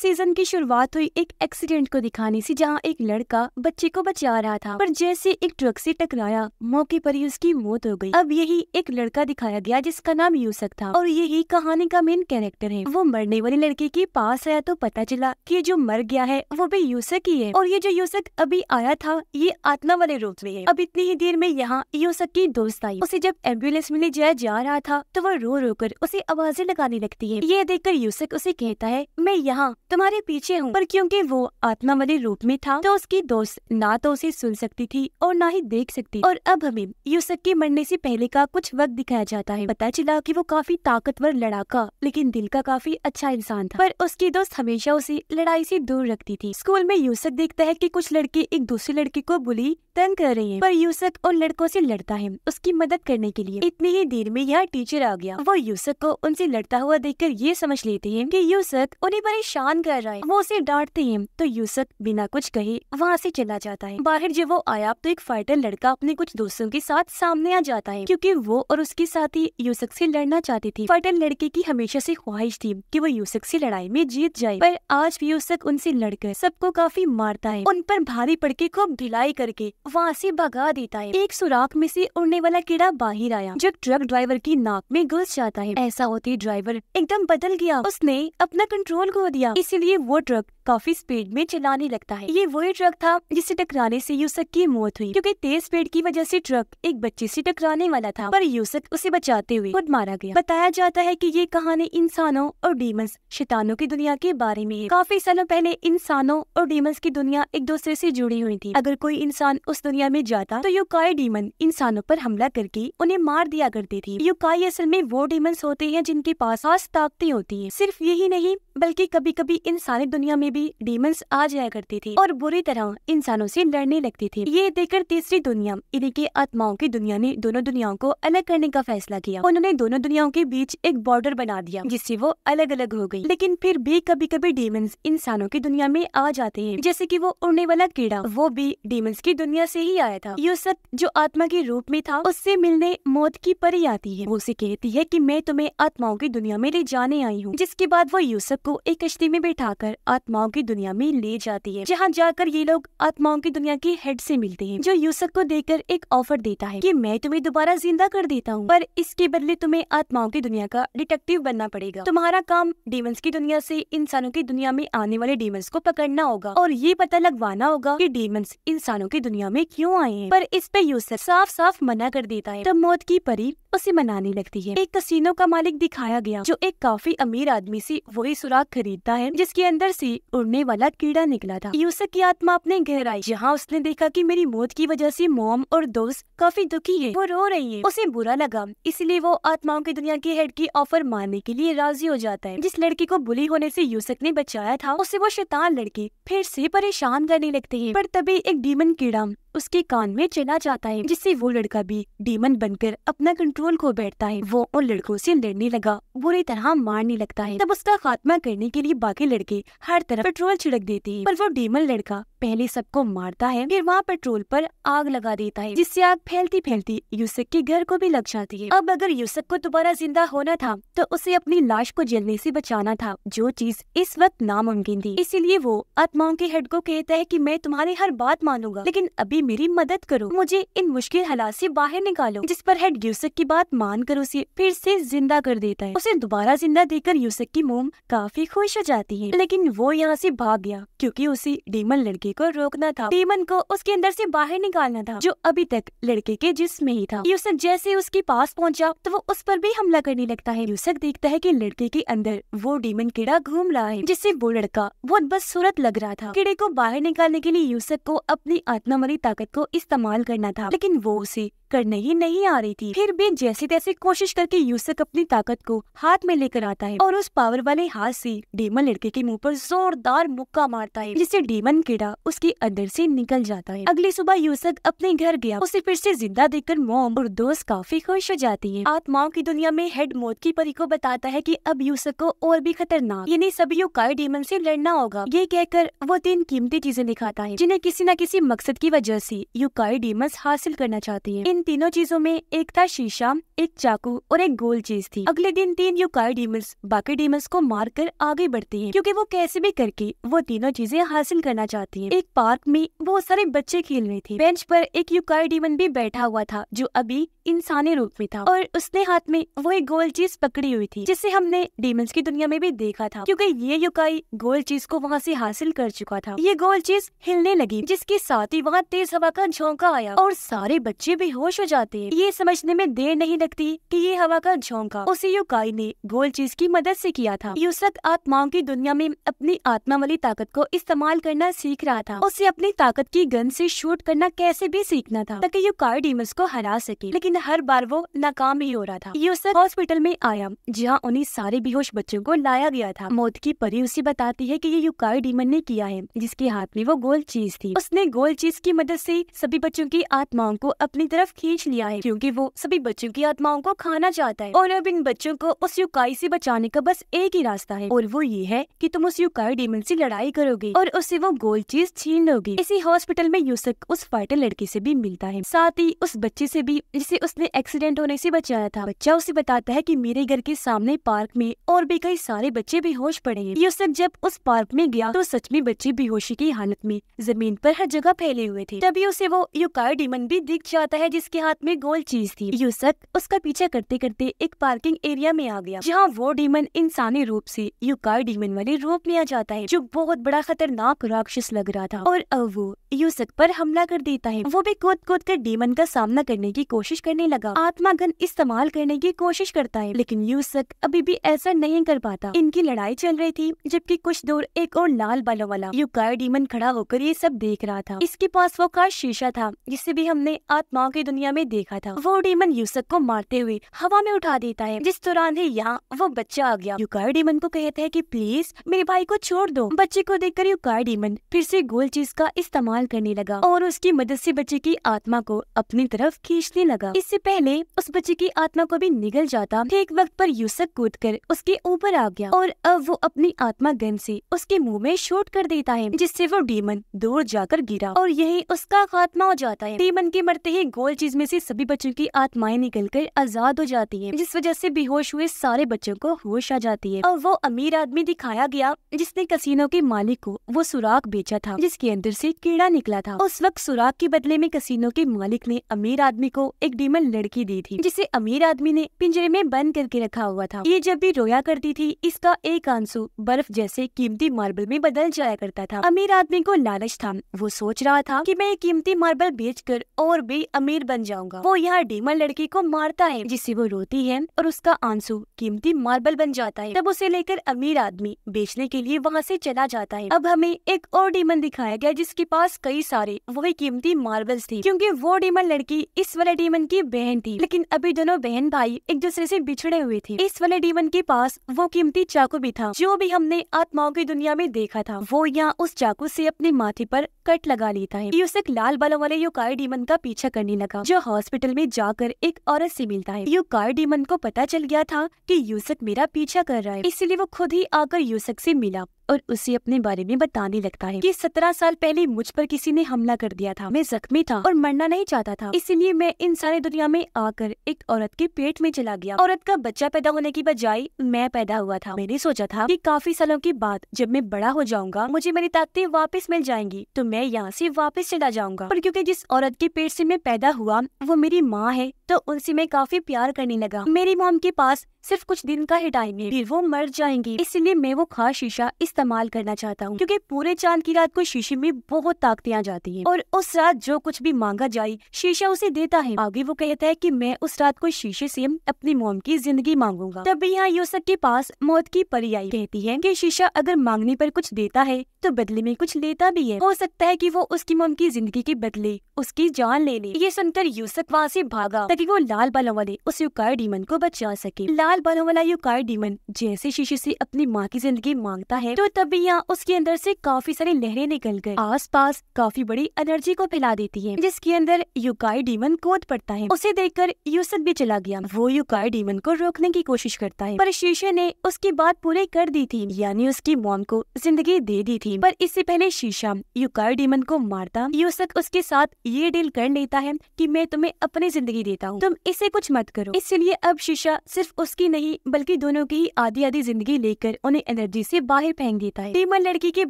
season की शुरुआत हुई एक एक्सीडेंट को दिखाने से जहां एक लड़का बच्चे को बचा रहा था पर जैसे एक ट्रक से टकराया मौके पर ही उसकी मौत हो गई अब यही एक लड़का दिखाया गया जिसका नाम यूसक था और यही कहानी का मेन कैरेक्टर है वो मरने वाले लड़के के पास आया तो पता चला की जो मर गया है वो भी यूसक ही है और ये जो यूसक अभी आया था ये आत्मा वाले रूप में है अब इतनी ही देर में यहाँ यूसक की दोस्त आई उसे जब एम्बुलेंस में ले जाया जा रहा था तो वो रो रो कर उसे आवाजें लगाने लगती है ये देखकर यूसक उसे कहता है मैं यहाँ तुम्हारे पीछे हूँ पर क्योंकि वो आत्मा वाले रूप में था तो उसकी दोस्त ना तो उसे सुन सकती थी और ना ही देख सकती और अब हमें यूसुफ के मरने से पहले का कुछ वक्त दिखाया जाता है पता चला कि वो काफी ताकतवर लड़ाका लेकिन दिल का काफी अच्छा इंसान था पर उसकी दोस्त हमेशा उसे लड़ाई से दूर रखती थी स्कूल में यूसुफ देखता है की कुछ लड़के एक दूसरे लड़के को बुली तंग कर रहे हैं पर यूसुफ उन लड़कों से लड़ता है उसकी मदद करने के लिए इतनी ही देर में यह टीचर आ गया वो यूसुफ को उनसे लड़ता हुआ देख ये समझ लेते हैं की यूसुफ उन्हें परेशान परेशान कर रहा है वो उसे डांटती है तो यूसुफ बिना कुछ कहे वहाँ से चला जाता है बाहर जब वो आया तो एक फाइटर लड़का अपने कुछ दोस्तों के साथ सामने आ जाता है क्योंकि वो और उसके साथी यूसुफ से लड़ना चाहती थी फाइटर लड़के की हमेशा से ख्वाहिश थी कि वो यूसुफ से लड़ाई में जीत जाए पर आज भी यूसुफ उनसे लड़कर सबको काफी मारता है उन पर भारी पड़ के खूब ढिलाई करके वहाँ से भगा देता है एक सुराख में से उड़ने वाला कीड़ा बाहर आया जो ट्रक ड्राइवर की नाक में घुस जाता है ऐसा होते ड्राइवर एकदम बदल गया उसने अपना कंट्रोल खो दिया इस इसीलिए वो ट्रक काफी स्पीड में चलाने लगता है ये वही ट्रक था जिससे टकराने से यूसक की मौत हुई क्योंकि तेज स्पीड की वजह से ट्रक एक बच्चे से टकराने वाला था पर यूसक उसे बचाते हुए खुद मारा गया बताया जाता है कि ये कहानी इंसानों और डीमंस शैतानों की दुनिया के बारे में है काफी सालों पहले इंसानों और डीमंस की दुनिया एक दूसरे से जुड़ी हुई थी अगर कोई इंसान उस दुनिया में जाता तो युकाई डीमन इंसानों पर हमला करके उन्हें मार दिया करती थी युकाई असल में वो डीमंस होते हैं जिनके पास खास ताकतें होती है सिर्फ यही नहीं बल्कि कभी कभी इंसानी दुनिया में भी डीमंस आ जाया करती थी और बुरी तरह इंसानों से लड़ने लगती थी ये देखकर तीसरी दुनिया इन्हीं के आत्माओं की दुनिया ने दोनों दुनियाओं को अलग करने का फैसला किया उन्होंने दोनों दुनियाओं के बीच एक बॉर्डर बना दिया जिससे वो अलग अलग हो गयी लेकिन फिर भी कभी कभी डीमंस इंसानों की दुनिया में आ जाते हैं जैसे की वो उड़ने वाला कीड़ा वो भी डीमंस की दुनिया ऐसी ही आया था यूसुफ जो आत्मा के रूप में था उससे मिलने मौत की परी आती है वो उसे कहती है की मैं तुम्हें आत्माओं की दुनिया में ले जाने आई हूँ जिसके बाद वो यूसुफ को एक कश्ती में बैठाकर आत्माओं की दुनिया में ले जाती है जहाँ जाकर ये लोग आत्माओं की दुनिया के हेड से मिलते हैं जो यूसुफ को देखकर एक ऑफर देता है कि मैं तुम्हें दोबारा जिंदा कर देता हूँ पर इसके बदले तुम्हें आत्माओं की दुनिया का डिटेक्टिव बनना पड़ेगा तुम्हारा काम डीमंस की दुनिया से इंसानों की दुनिया में आने वाले डीमंस को पकड़ना होगा और ये पता लगवाना होगा कि डीमंस इंसानों की दुनिया में क्यों आए हैं पर इस पे यूसुफ साफ साफ मना कर देता है तब तो मौत की परी उसे मनाने लगती है एक कसीनो का मालिक दिखाया गया जो एक काफी अमीर आदमी से वही सुराग खरीदता है जिसके अंदर से उड़ने वाला कीड़ा निकला था यूसुफ की आत्मा अपने घर आई जहाँ उसने देखा कि मेरी मौत की वजह से मोम और दोस्त काफी दुखी है वो रो रही है उसे बुरा लगा इसलिए वो आत्माओं की दुनिया के हेड की ऑफर मारने के लिए राजी हो जाता है जिस लड़की को बुली होने ऐसी यूसक ने बचाया था उसे वो शैतान लड़की फिर ऐसी परेशान करने लगती है पर तभी एक डीमन कीड़ा उसके कान में चला जाता है जिससे वो लड़का भी डीमन बनकर अपना कंट्रोल खो बैठता है वो उन लड़कों से लड़ने लगा बुरी तरह मारने लगता है तब उसका खात्मा करने के लिए बाकी लड़के हर तरफ पेट्रोल छिड़क देते हैं पर वो डीमन लड़का पहले सबको मारता है फिर वहाँ पेट्रोल पर आग लगा देता है जिससे आग फैलती फैलती यूसुफ के घर को भी लग जाती है अब अगर यूसुक को दोबारा जिंदा होना था तो उसे अपनी लाश को जलने से बचाना था जो चीज इस वक्त नामुमकिन थी इसीलिए वो आत्माओं के हेड को कहता है कि मैं तुम्हारी हर बात मानूंगा लेकिन अभी मेरी मदद करो मुझे इन मुश्किल हालात से बाहर निकालो जिस पर हेड यूसक की बात मानकर उसे फिर से जिंदा कर देता है उसे दोबारा जिंदा देकर यूसक की मोम काफी खुश हो जाती है लेकिन वो यहाँ से भाग गया क्योंकि उसे डीमन लड़के को रोकना था डीमन को उसके अंदर से बाहर निकालना था जो अभी तक लड़के के जिसम ही था यूसक जैसे उसके पास पहुँचा तो वो उस पर भी हमला करने लगता है यूसक देखता है की लड़के के अंदर वो डीमन कीड़ा घूम रहा है जिससे वो लड़का बहुत बदसूरत लग रहा था कीड़े को बाहर निकालने के लिए यूसक को अपनी आत्मा मरी ताकत को इस्तेमाल करना था लेकिन वो उसे करने ही नहीं आ रही थी फिर भी जैसे तैसे कोशिश करके यूसक अपनी ताकत को हाथ में लेकर आता है और उस पावर वाले हाथ से डेमन लड़के के मुंह पर जोरदार मुक्का मारता है जिससे डेमन कीड़ा उसके अंदर से निकल जाता है अगली सुबह यूसक अपने घर गया उसे फिर से जिंदा देखकर मोम और दोस्त काफी खुश हो जाती है आत्माओं की दुनिया में हेड मौत की परी को बताता है की अब यूसक को और भी खतरनाक यानी सभी युकाई डेमन ऐसी लड़ना होगा ये कहकर वो तीन कीमती चीजें दिखाता है जिन्हें किसी न किसी मकसद की वजह से युकाई डेमन हासिल करना चाहती है इन तीनों चीजों में एक था शीशा एक चाकू और एक गोल चीज थी अगले दिन तीन युकाई डीमल्स बाकी डीमल्स को मार कर आगे बढ़ती है क्यूँकी वो कैसे भी करके वो तीनों चीजें हासिल करना चाहती है एक पार्क में वो सारे बच्चे खेल रहे थे बेंच पर एक युकाई डीमन भी बैठा हुआ था जो अभी इंसानी रूप में था और उसने हाथ में वो एक गोल चीज पकड़ी हुई थी जिसे हमने डीमन्स की दुनिया में भी देखा था क्योंकि ये युकाई गोल चीज को वहाँ से हासिल कर चुका था ये गोल चीज हिलने लगी जिसके साथ ही वहाँ तेज हवा का झोंका आया और सारे बच्चे भी हो बेहोश हो जाते हैं ये समझने में देर नहीं लगती कि ये हवा का झोंका उसे युकाई ने गोल चीज की मदद से किया था यूसक आत्माओं की दुनिया में अपनी आत्मा वाली ताकत को इस्तेमाल करना सीख रहा था उसे अपनी ताकत की गन से शूट करना कैसे भी सीखना था ताकि युकाई डीमस को हरा सके लेकिन हर बार वो नाकाम ही हो रहा था यूसक हॉस्पिटल में आया जहाँ उन्हें सारे बेहोश बच्चों को लाया गया था मौत की परी उसे बताती है की ये युकाई डीमन ने किया है जिसके हाथ में वो गोल चीज थी उसने गोल चीज की मदद से सभी बच्चों की आत्माओं को अपनी तरफ खींच लिया है क्योंकि वो सभी बच्चों की आत्माओं को खाना चाहता है और अब इन बच्चों को उस युकाई से बचाने का बस एक ही रास्ता है और वो ये है कि तुम उस युकाई डेमन से लड़ाई करोगे और उससे वो गोल चीज छीन लोगे इसी हॉस्पिटल में यूसक उस फाइटर लड़के से भी मिलता है साथ ही उस बच्चे से भी जिसे उसने एक्सीडेंट होने से बचाया था बच्चा उसे बताता है की मेरे घर के सामने पार्क में और भी कई सारे बच्चे बेहोश पड़े हैं यूसक जब उस पार्क में गया तो सच में बच्चे बेहोशी की हालत में जमीन पर हर जगह फैले हुए थे तभी उसे वो युकाई डेमन भी दिख जाता है जिस उसके हाथ में गोल चीज थी यूसक उसका पीछा करते करते एक पार्किंग एरिया में आ गया जहाँ वो डीमन इंसानी रूप से यूकार डीमन वाले रूप में आ जाता है जो बहुत बड़ा खतरनाक राक्षस लग रहा था और अब वो यूसक पर हमला कर देता है वो भी कूद कूद कर डीमन का सामना करने की कोशिश करने लगा आत्मागन इस्तेमाल करने की कोशिश करता है लेकिन यूसक अभी भी ऐसा नहीं कर पाता इनकी लड़ाई चल रही थी जबकि कुछ दूर एक और लाल बालों वाला युकार डीमन खड़ा होकर ये सब देख रहा था इसके पास वो का शीशा था जिसे भी हमने आत्माओं की दुनिया में देखा था वो डीमन यूसक को मारते हुए हवा में उठा देता है जिस दौरान ही यहाँ वो बच्चा आ गया युकार डीमन को कहता है की प्लीज मेरे भाई को छोड़ दो बच्चे को देखकर युकार डीमन फिर से गोल चीज का इस्तेमाल इस्तेमाल करने लगा और उसकी मदद से बच्चे की आत्मा को अपनी तरफ खींचने लगा इससे पहले उस बच्चे की आत्मा को भी निगल जाता एक वक्त पर यूसक कूद कर उसके ऊपर आ गया और अब वो अपनी आत्मा गन से उसके मुंह में शूट कर देता है जिससे वो डीमन दूर जाकर गिरा और यही उसका खात्मा हो जाता है डीमन के मरते ही गोल चीज में से सभी बच्चों की आत्माएं निकलकर आजाद हो जाती है जिस वजह से बेहोश हुए सारे बच्चों को होश आ जाती है और वो अमीर आदमी दिखाया गया जिसने कसीनो के मालिक को वो सुराख बेचा था जिसके अंदर से कीड़ा क्या निकला था उस वक्त सुराग के बदले में कसीनो के मालिक ने अमीर आदमी को एक डीमन लड़की दी थी जिसे अमीर आदमी ने पिंजरे में बंद करके रखा हुआ था ये जब भी रोया करती थी इसका एक आंसू बर्फ जैसे कीमती मार्बल में बदल जाया करता था अमीर आदमी को लालच था वो सोच रहा था की मैं कीमती मार्बल कर और भी अमीर बन जाऊंगा वो यहाँ डीमन लड़की को मारता है जिससे वो रोती है और उसका आंसू कीमती मार्बल बन जाता है तब उसे लेकर अमीर आदमी बेचने के लिए वहाँ से चला जाता है अब हमें एक और डीमन दिखाया गया जिसके पास कई सारे वही कीमती मार्बल्स थी क्योंकि वो डीमन लड़की इस वाले डीमन की बहन थी लेकिन अभी दोनों बहन भाई एक दूसरे से बिछड़े हुए थे इस वाले डीमन के पास वो कीमती चाकू भी था जो भी हमने आत्माओं की दुनिया में देखा था वो यहाँ उस चाकू से अपने माथे पर कट लगा लेता है यूसक लाल बालों वाले योकाई डीमन का पीछा करने लगा जो हॉस्पिटल में जाकर एक औरत से मिलता है योकाई डीमन को पता चल गया था कि यूसक मेरा पीछा कर रहा है इसलिए वो खुद ही आकर यूसक से मिला और उसे अपने बारे में बताने लगता है कि सत्रह साल पहले मुझ पर किसी ने हमला कर दिया था मैं जख्मी था और मरना नहीं चाहता था इसीलिए मैं इन सारी दुनिया में आकर एक औरत के पेट में चला गया औरत का बच्चा पैदा होने की बजाय मैं पैदा हुआ था मैंने सोचा था की काफी सालों के बाद जब मैं बड़ा हो जाऊंगा मुझे मेरी ताकतें वापस मिल जाएंगी तो मैं यहाँ से वापस चला जाऊंगा और क्योंकि जिस औरत के पेट से मैं पैदा हुआ वो मेरी माँ है तो उनसे मैं काफी प्यार करने लगा मेरी मॉम के पास सिर्फ कुछ दिन का ही टाइम है फिर वो मर जाएंगी इसलिए मैं वो खास शीशा इस्तेमाल करना चाहता हूँ क्योंकि पूरे चांद की रात को शीशे में बहुत ताकतें आ जाती हैं और उस रात जो कुछ भी मांगा जाए शीशा उसे देता है आगे वो कहता है कि मैं उस रात को शीशे से अपनी मोम की जिंदगी मांगूंगा तभी यहाँ यूसक के पास मौत की परी आई कहती है की शीशा अगर मांगने पर कुछ देता है तो बदले में कुछ लेता भी है हो सकता है की वो उसकी मोम की जिंदगी के बदले उसकी जान ले ले ये सुनकर यूसक वहाँ ऐसी भागा ताकि वो लाल बालों वाले उस युकाय डीमन को बचा सके लाल बालों वाला युकाय डीमन जैसे शीशे से अपनी माँ की जिंदगी मांगता है तो तभी यहाँ उसके अंदर से काफी सारी लहरें निकल गए आसपास काफी बड़ी एनर्जी को फैला देती है जिसके अंदर युकाय डीमन कूद पड़ता है उसे कर यूसुफ भी चला गया वो युकाय डीमन को रोकने की कोशिश करता है पर शीशे ने उसकी बात पूरी कर दी थी यानी उसकी मॉम को जिंदगी दे दी थी पर इससे पहले शीशा युकाय डीमन को मारता यूसुफ उसके साथ ये डील कर लेता है की मैं तुम्हें अपनी जिंदगी देता देता हूँ तुम इसे कुछ मत करो इसलिए अब शीशा सिर्फ उसकी नहीं बल्कि दोनों की ही आधी आधी जिंदगी लेकर उन्हें एनर्जी से बाहर फेंक देता है टीमर लड़की के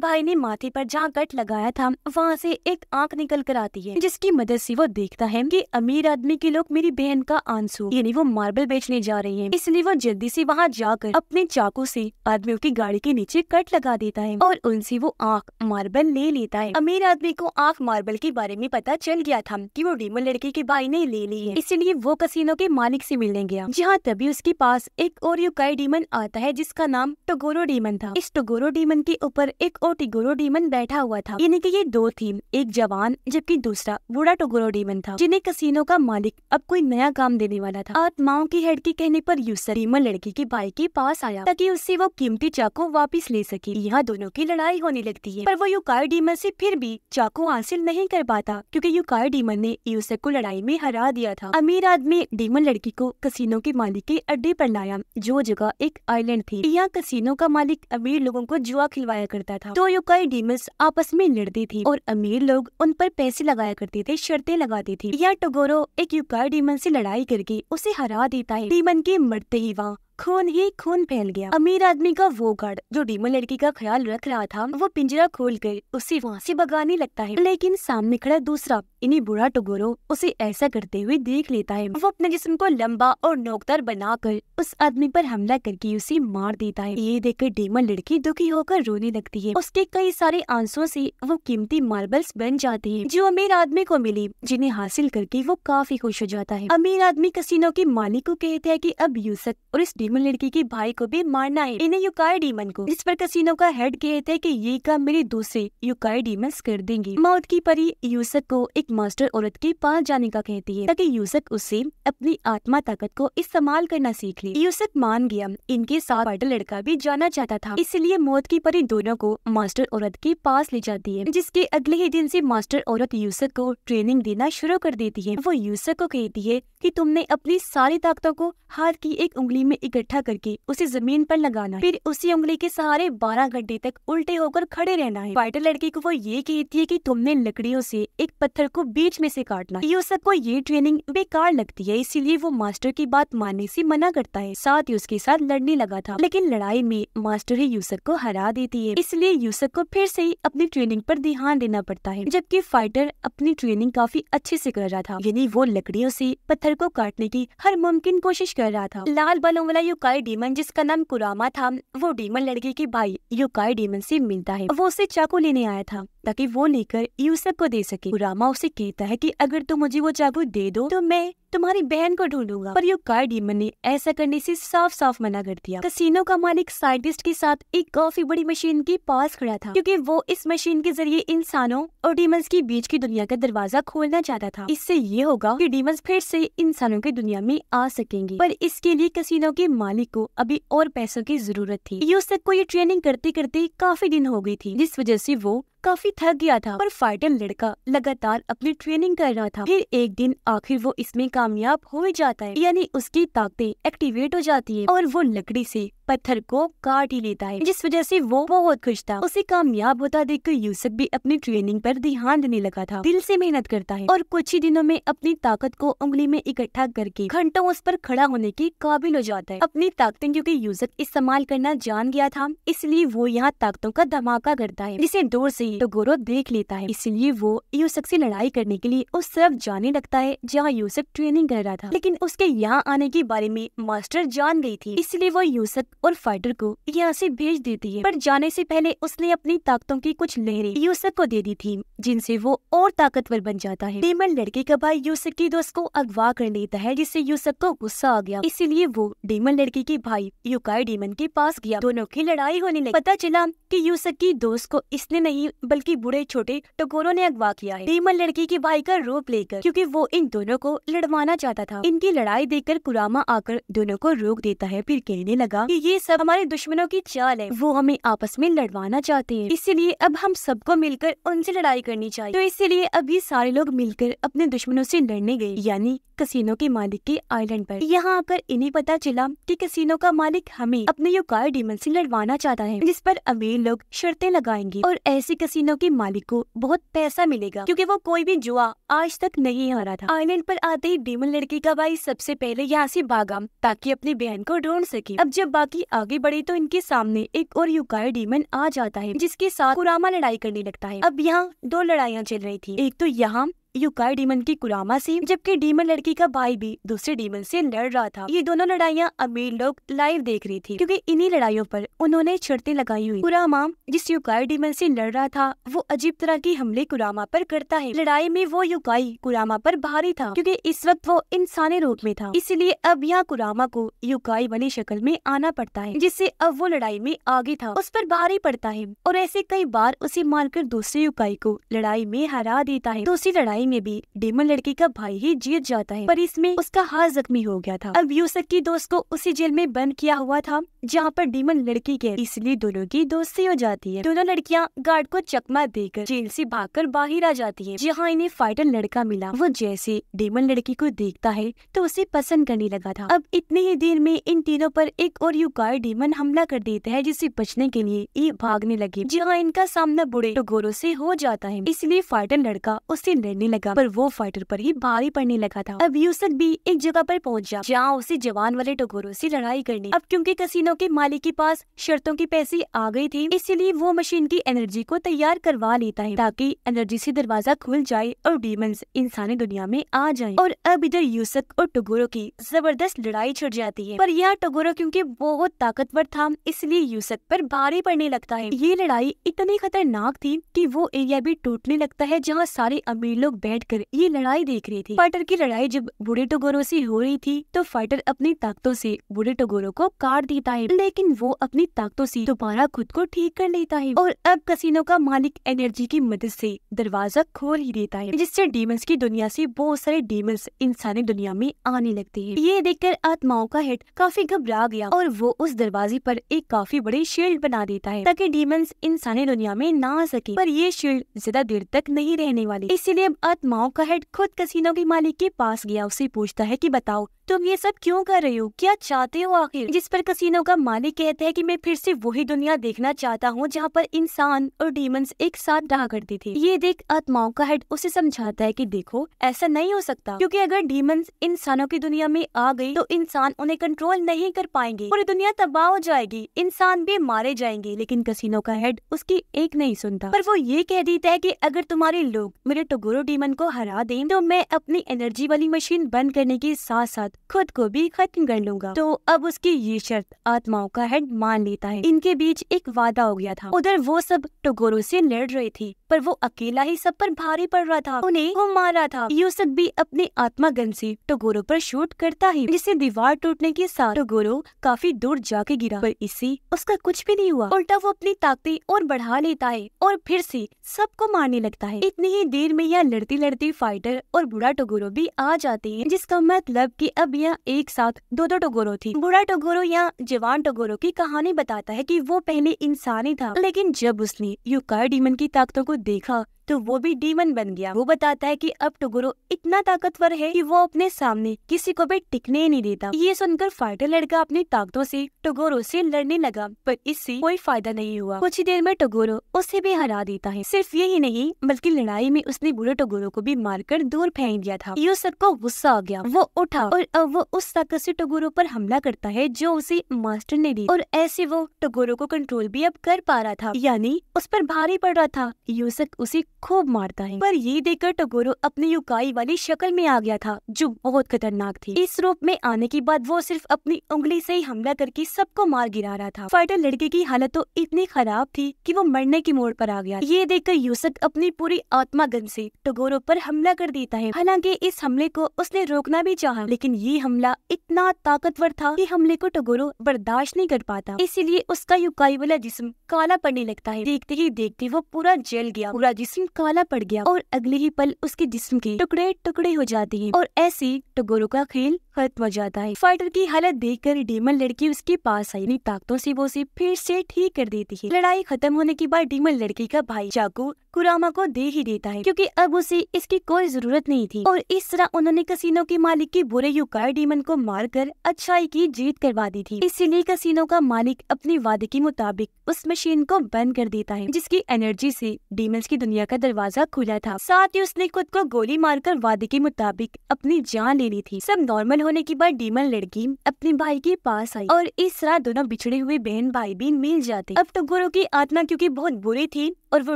भाई ने माथे पर जहाँ कट लगाया था वहाँ से एक आंख निकल कर आती है जिसकी मदद से वो देखता है कि अमीर आदमी के लोग मेरी बहन का आंसू यानी वो मार्बल बेचने जा रही है इसलिए वो जल्दी से वहाँ जाकर अपने चाकू से आदमियों की गाड़ी के नीचे कट लगा देता है और उनसे वो आँख मार्बल ले लेता है अमीर आदमी को आँख मार्बल के बारे में पता चल गया था कि वो डीमर लड़की के भाई ने ले ली है इसलिए ही वो कसिनो के मालिक से मिलने गया जहाँ तभी उसके पास एक और युकाई डीमन आता है जिसका नाम टोगोरो डीमन था इस टोगोरो डीमन के ऊपर एक और टिगोरो डीमन बैठा हुआ था यानी कि ये दो थी एक जवान जबकि दूसरा बूढ़ा टोगोरो डीमन था जिन्हें कसिनो का मालिक अब कोई नया काम देने वाला था आत्माओं की हेड के कहने आरोप यूसर डीमन लड़की के भाई के पास आया ताकि उससे वो कीमती चाकू वापिस ले सके यहाँ दोनों की लड़ाई होने लगती है पर वो युकाई डीमन ऐसी फिर भी चाकू हासिल नहीं कर पाता क्यूँकी युकाई डीमन ने यूसर को लड़ाई में हरा दिया था अमीर अमीरात में डीमन लड़की को कसिनो के मालिक के अड्डे पर लाया जो जगह एक आइलैंड थी यहाँ कसिनो का मालिक अमीर लोगों को जुआ खिलवाया करता था तो युकाई डीमन्स आपस में लड़ती थी और अमीर लोग उन पर पैसे लगाया करते थे शर्तें लगाती थी यहाँ टोगोरो एक युकाई डीमन से लड़ाई करके उसे हरा देता है डीमन के मरते ही वहाँ खून ही खून फैल गया अमीर आदमी का वो गार्ड जो डीमन लड़की का ख्याल रख रहा था वो पिंजरा खोल कर उसे वहाँ से भगाने लगता है लेकिन सामने खड़ा दूसरा इन्हीं बुरा टुगोरो उसे ऐसा करते हुए देख लेता है वो अपने जिस्म को लंबा और नोकदार बनाकर उस आदमी पर हमला करके उसे मार देता है ये देखकर डीमन लड़की दुखी होकर रोने लगती है उसके कई सारे आंसुओं से वो कीमती मार्बल्स बन जाती है जो अमीर आदमी को मिली जिन्हें हासिल करके वो काफी खुश हो जाता है अमीर आदमी कसीनो के मालिक को कहते हैं की अब यूसक और इस डीमन लड़की के भाई को भी मारना है इन्हें युकाय डीमन को इस पर कसिनो का हेड कहते हैं कि ये काम मेरी दूसरे युकाय डीमन कर देंगे मौत की परी यूसक को एक मास्टर औरत के पास जाने का कहती है ताकि यूसक उससे अपनी आत्मा ताकत को इस्तेमाल करना सीख ले यूसक मान गया इनके साथ बड़ा लड़का भी जाना चाहता था इसलिए मौत की परी दोनों को मास्टर औरत के पास ले जाती है जिसके अगले ही दिन ऐसी मास्टर औरत यूसक को ट्रेनिंग देना शुरू कर देती है वो यूसक को कहती है कि तुमने अपनी सारी ताकतों को हाथ की एक उंगली में इकट्ठा इकट्ठा करके उसे जमीन पर लगाना फिर उसी उंगली के सहारे बारह घंटे तक उल्टे होकर खड़े रहना है फाइटर लड़की को वो ये कहती है की तुमने लकड़ियों से एक पत्थर को बीच में से काटना यू को ये ट्रेनिंग बेकार लगती है इसीलिए वो मास्टर की बात मानने से मना करता है साथ ही उसके साथ लड़ने लगा था लेकिन लड़ाई में मास्टर ही यूसक को हरा देती है इसलिए यूसक को फिर से ही अपनी ट्रेनिंग पर ध्यान देना पड़ता है जबकि फाइटर अपनी ट्रेनिंग काफी अच्छे से कर रहा था यानी वो लकड़ियों से पत्थर को काटने की हर मुमकिन कोशिश कर रहा था लाल बालों वाला युकाई डीमन जिसका नाम कुरामा था वो डीमन लड़की के भाई युकाई डीमन से मिलता है वो उसे चाकू लेने आया था ताकि वो लेकर यूसुफ को दे सके रामा उसे कहता है कि अगर तुम मुझे वो चाकू दे दो तो मैं तुम्हारी बहन को ढूंढूंगा पर कार डीमन ने ऐसा करने से साफ साफ मना कर दिया कसीनो का मालिक साइंटिस्ट के साथ एक काफी बड़ी मशीन के पास खड़ा था क्योंकि वो इस मशीन के जरिए इंसानों और डीमंस के बीच की दुनिया का दरवाजा खोलना चाहता था इससे ये होगा कि डीमंस फिर से इंसानों की दुनिया में आ सकेंगे पर इसके लिए कसिनो के मालिक को अभी और पैसों की जरूरत थी यूसक को ये ट्रेनिंग करते करते काफी दिन हो गई थी जिस वजह से वो काफी थक गया था पर फाइटर लड़का लगातार अपनी ट्रेनिंग कर रहा था फिर एक दिन आखिर वो इसमें कामयाब हो जाता है यानी उसकी ताकतें एक्टिवेट हो जाती है और वो लकड़ी से पत्थर को काट ही लेता है जिस वजह से वो बहुत खुश था उसे कामयाब होता देख कर यूसुफ भी अपनी ट्रेनिंग पर ध्यान देने लगा था दिल से मेहनत करता है और कुछ ही दिनों में अपनी ताकत को उंगली में इकट्ठा करके घंटों उस पर खड़ा होने के काबिल हो जाता है अपनी ताकतें क्योंकि यूसुफ इस्तेमाल करना जान गया था इसलिए वो यहाँ ताकतों का धमाका करता है जिसे दूर से है तो गोरो देख लेता है इसलिए वो यूसक से लड़ाई करने के लिए उस तरफ जाने लगता है जहाँ यूसक ट्रेनिंग कर रहा था लेकिन उसके यहाँ आने के बारे में मास्टर जान गई थी इसलिए वो यूसक और फाइटर को यहाँ से भेज देती है पर जाने से पहले उसने अपनी ताकतों की कुछ लहरें यूसक को दे दी थी जिनसे वो और ताकतवर बन जाता है डेमन लड़के का भाई यूसक की दोस्त को अगवा कर लेता है जिससे यूसक को गुस्सा आ गया इसीलिए वो डेमन लड़के के भाई युकाई डेमन के पास गया दोनों की लड़ाई होने लगी पता चला कि यूसक की दोस्त को इसने नहीं बल्कि बुढ़े छोटे टकोरों ने अगवा किया है डीमन लड़की की भाई का रोल लेकर क्योंकि क्यूँकी वो इन दोनों को लड़वाना चाहता था इनकी लड़ाई देखकर कुरामा आकर दोनों को रोक देता है फिर कहने लगा की ये सब हमारे दुश्मनों की चाल है वो हमें आपस में लड़वाना चाहते है इसीलिए अब हम सबको मिलकर उनसे लड़ाई करनी चाहिए तो इसीलिए अभी सारे लोग मिलकर अपने दुश्मनों से लड़ने गए यानी कसिनो के मालिक के आइलैंड पर यहाँ आकर इन्हें पता चला कि कसीनो का मालिक हमें अपने युकाय डीमन से लड़वाना चाहता है जिस पर अमीर लोग शर्तें लगाएंगे और ऐसे कसिनो के मालिक को बहुत पैसा मिलेगा क्योंकि वो कोई भी जुआ आज तक नहीं हारा था आइलैंड पर आते ही डीमन लड़की का भाई सबसे पहले यहाँ से भागा ताकि अपनी बहन को ढूंढ सके अब जब बाकी आगे बढ़े तो इनके सामने एक और युकाय डीमन आ जाता है जिसके साथ कुरामा लड़ाई करने लगता है अब यहाँ दो लड़ाइयाँ चल रही थी एक तो यहाँ युकाई डीमन की कुरामा सी जबकि डीमन लड़की का भाई भी दूसरे डीमन से लड़ रहा था ये दोनों लड़ाइयाँ अमीर लोग लाइव देख रही थी क्योंकि इन्हीं लड़ाइयों पर उन्होंने शर्तें लगाई हुई कुरामा जिस युकाई डीमन से लड़ रहा था वो अजीब तरह के हमले कुरामा पर करता है लड़ाई में वो युकाई कुरामा पर भारी था क्योंकि इस वक्त वो इंसानी रूप में था इसलिए अब यहाँ कुरामा को युकाई वाली शक्ल में आना पड़ता है जिससे अब वो लड़ाई में आगे था उस पर भारी पड़ता है और ऐसे कई बार उसे मारकर दूसरे युकाई को लड़ाई में हरा देता है दूसरी लड़ाई लड़ाई में भी डेमन लड़की का भाई ही जीत जाता है पर इसमें उसका हाथ जख्मी हो गया था अब यूसक की दोस्त को उसी जेल में बंद किया हुआ था जहाँ पर डेमन लड़की के इसलिए दोनों की दोस्ती हो जाती है दोनों लड़कियाँ गार्ड को चकमा देकर जेल से कर बाहर आ जाती है जहाँ इन्हें फाइटर लड़का मिला वो जैसे डेमन लड़की को देखता है तो उसे पसंद करने लगा था अब इतने ही देर में इन तीनों पर एक और युगाई डेमन हमला कर देता है जिसे बचने के लिए ये भागने लगे जहाँ इनका सामना बुढ़े टोगोरो से हो जाता है इसलिए फाइटर लड़का उससे लड़ने लगा पर वो फाइटर पर ही भारी पड़ने लगा था अब यूसुफ भी एक जगह पर पहुंचा जहाँ उसे जवान वाले टकोरों से लड़ाई करनी अब क्योंकि कसीनो के मालिक के पास शर्तों की पैसे आ गई थी इसीलिए वो मशीन की एनर्जी को तैयार करवा लेता है ताकि एनर्जी से दरवाजा खुल जाए और डीमंस इंसानी दुनिया में आ जाए और अब इधर यूसक और टगोरो की जबरदस्त लड़ाई छिड़ जाती है पर यह टगोरो क्योंकि बहुत ताकतवर था इसलिए यूसक पर भारी पड़ने लगता है ये लड़ाई इतनी खतरनाक थी कि वो एरिया भी टूटने लगता है जहाँ सारे अमीर लोग बैठकर ये लड़ाई देख रही थी फाइटर की लड़ाई जब बूढ़े टगोरों से हो रही थी तो फाइटर अपनी ताकतों से बूढ़े टगोरों को काट देता है लेकिन वो अपनी ताकतों से दोबारा खुद को ठीक कर लेता है और अब कसीनो का मालिक एनर्जी की मदद ऐसी दरवाजा खोल ही देता है जिससे डीमंस की दुनिया ऐसी बहुत सारे डीमंस इंसानी दुनिया में आने लगते है ये कर आत्माओं का हेड काफी घबरा गया और वो उस दरवाजे पर एक काफी बड़ी शील्ड बना देता है ताकि डीमंस इंसानी दुनिया में ना आ सके पर ये शील्ड ज्यादा देर तक नहीं रहने वाली इसीलिए आत्माओं का हेड खुद कसीनो के मालिक के पास गया उसे पूछता है कि बताओ तुम ये सब क्यों कर रहे हो क्या चाहते हो आखिर जिस पर कसीनो का मालिक कहता है कि मैं फिर से वही दुनिया देखना चाहता हूँ जहाँ पर इंसान और डीमंस एक साथ रहा करती थी ये देख आत्माओं का हेड उसे समझाता है कि देखो ऐसा नहीं हो सकता क्योंकि अगर डीमंस इंसानों की दुनिया में आ गई तो इंसान उन्हें कंट्रोल नहीं कर पाएंगे पूरी दुनिया तबाह हो जाएगी इंसान भी मारे जाएंगे लेकिन कसीनो का हेड उसकी एक नहीं सुनता पर वो ये कह देता है की अगर तुम्हारे लोग मेरे टगोरो तो दुश्मन को हरा दें तो मैं अपनी एनर्जी वाली मशीन बंद करने के साथ साथ खुद को भी खत्म कर लूंगा तो अब उसकी ये शर्त आत्माओं का हेड मान लेता है इनके बीच एक वादा हो गया था उधर वो सब टगोरों से लड़ रहे थी पर वो अकेला ही सब पर भारी पड़ रहा था उन्हें वो मारा था यूसुफ भी अपने आत्मा गन से टगोरों पर शूट करता है जिससे दीवार टूटने के साथ टोगोरो काफी दूर जाके गिरा पर इससे उसका कुछ भी नहीं हुआ उल्टा वो अपनी ताकतें और बढ़ा लेता है और फिर से सबको मारने लगता है इतनी ही देर में यह लड़ लड़ती लड़ती फाइटर और बूढ़ा टगोरो भी आ जाते हैं जिसका मतलब कि अब यहाँ एक साथ दो दो टगोरो थी बूढ़ा टगोरो या जवान टगोरो की कहानी बताता है कि वो पहले इंसान ही था लेकिन जब उसने युकाय डीमन की ताकतों को देखा तो वो भी डीमन बन गया वो बताता है कि अब टुगुरो तो इतना ताकतवर है कि वो अपने सामने किसी को भी टिकने नहीं देता ये सुनकर फाइटर लड़का अपनी ताकतों से टुगोरो से लड़ने लगा पर इससे कोई फायदा नहीं हुआ कुछ ही देर में टुगोरो उसे भी हरा देता है सिर्फ ये ही नहीं बल्कि लड़ाई में उसने बुरे टुगोरो को भी मारकर दूर फेंक दिया था यूसुफ को गुस्सा आ गया वो उठा और अब वो उस ताकत से टुगोरो पर हमला करता है जो उसे मास्टर ने दी और ऐसे वो टुगोरो को कंट्रोल भी अब कर पा रहा था यानी उस पर भारी पड़ रहा था यूसक उसे खूब मारता है पर ये देखकर टगोरो अपनी युकाई वाली शक्ल में आ गया था जो बहुत खतरनाक थी इस रूप में आने के बाद वो सिर्फ अपनी उंगली से ही हमला करके सबको मार गिरा रहा था फाइटर लड़के की हालत तो इतनी खराब थी कि वो मरने की मोड़ पर आ गया ये देखकर यूसक अपनी पूरी आत्मा गन से टगोरो पर हमला कर देता है हालांकि इस हमले को उसने रोकना भी चाहा लेकिन ये हमला इतना ताकतवर था कि हमले को टगोरो बर्दाश्त नहीं कर पाता इसीलिए उसका युकाई वाला जिस्म काला पड़ने लगता है देखते ही देखते वो पूरा जल गया पूरा जिस्म काला पड़ गया और अगले ही पल उसके जिस्म के टुकड़े टुकड़े हो जाते हैं और ऐसे टगोरों का खेल खत्म हो जाता है फाइटर की हालत देख कर डीमन लड़की उसके पास आई अपनी ताकतों से वो उसे फिर से ठीक कर देती है लड़ाई खत्म होने के बाद डीमन लड़की का भाई चाकू कुरामा को दे ही देता है क्योंकि अब उसे इसकी कोई जरूरत नहीं थी और इस तरह उन्होंने कसिनो के मालिक की बुरे युकार डीमन को मारकर अच्छाई की जीत करवा दी थी इसीलिए कसिनो का मालिक अपने वादे के मुताबिक उस मशीन को बंद कर देता है जिसकी एनर्जी से डीमन की दुनिया का दरवाजा खुला था साथ ही उसने खुद को गोली मारकर वादे के मुताबिक अपनी जान ले ली थी सब नॉर्मल हो होने के बाद डीमन लड़की अपने भाई के पास आई और इस रात दोनों बिछड़े हुए बहन भाई भी मिल जाते अब तो गुरु की आत्मा क्योंकि बहुत बुरी थी और वो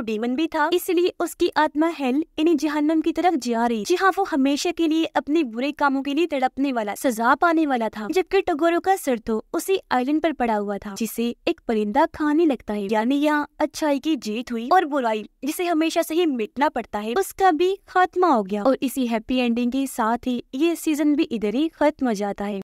डीमन भी था इसलिए उसकी आत्मा हेल इन्हें जहन्नम की तरफ जा रही जहाँ वो हमेशा के लिए अपने बुरे कामों के लिए तड़पने वाला सजा पाने वाला था जबकि टगोरो का सर तो उसी आइलैंड पर पड़ा हुआ था जिसे एक परिंदा खाने लगता है यानी यहाँ अच्छाई की जीत हुई और बुराई जिसे हमेशा से ही मिटना पड़ता है उसका भी खात्मा हो गया और इसी हैप्पी एंडिंग के साथ ही ये सीजन भी इधर ही खत्म हो जाता है